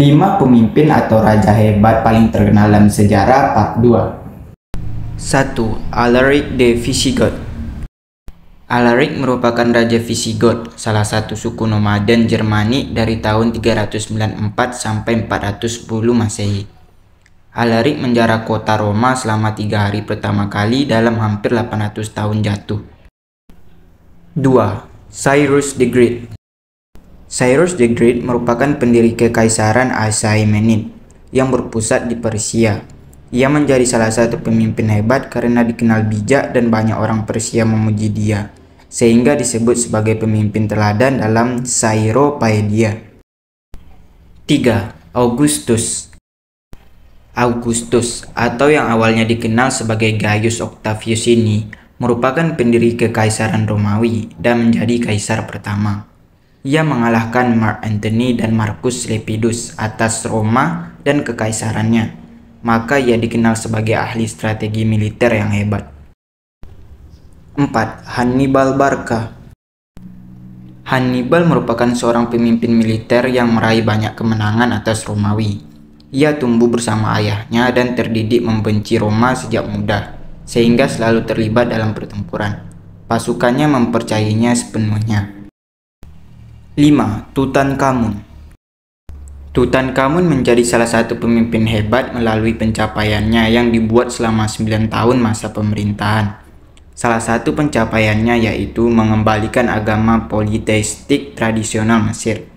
5 pemimpin atau raja hebat paling terkenal dalam sejarah part 2. 1. Alaric de Visigoth Alaric merupakan raja Visigoth, salah satu suku nomaden Jermani dari tahun 394 sampai 410 Masehi. Alaric menjara kota Roma selama tiga hari pertama kali dalam hampir 800 tahun jatuh. 2. Cyrus the Great Cyrus the Great merupakan pendiri Kekaisaran Achaemenid yang berpusat di Persia. Ia menjadi salah satu pemimpin hebat karena dikenal bijak dan banyak orang Persia memuji dia, sehingga disebut sebagai pemimpin teladan dalam syro Tiga. 3. Augustus Augustus atau yang awalnya dikenal sebagai Gaius Octavius ini merupakan pendiri Kekaisaran Romawi dan menjadi kaisar pertama. Ia mengalahkan Mark Antony dan Marcus Lepidus atas Roma dan kekaisarannya. Maka ia dikenal sebagai ahli strategi militer yang hebat. 4. Hannibal Barca Hannibal merupakan seorang pemimpin militer yang meraih banyak kemenangan atas Romawi. Ia tumbuh bersama ayahnya dan terdidik membenci Roma sejak muda, sehingga selalu terlibat dalam pertempuran. Pasukannya mempercayainya sepenuhnya, 5. Tutankhamun Tutankhamun menjadi salah satu pemimpin hebat melalui pencapaiannya yang dibuat selama 9 tahun masa pemerintahan. Salah satu pencapaiannya yaitu mengembalikan agama politeistik tradisional Mesir.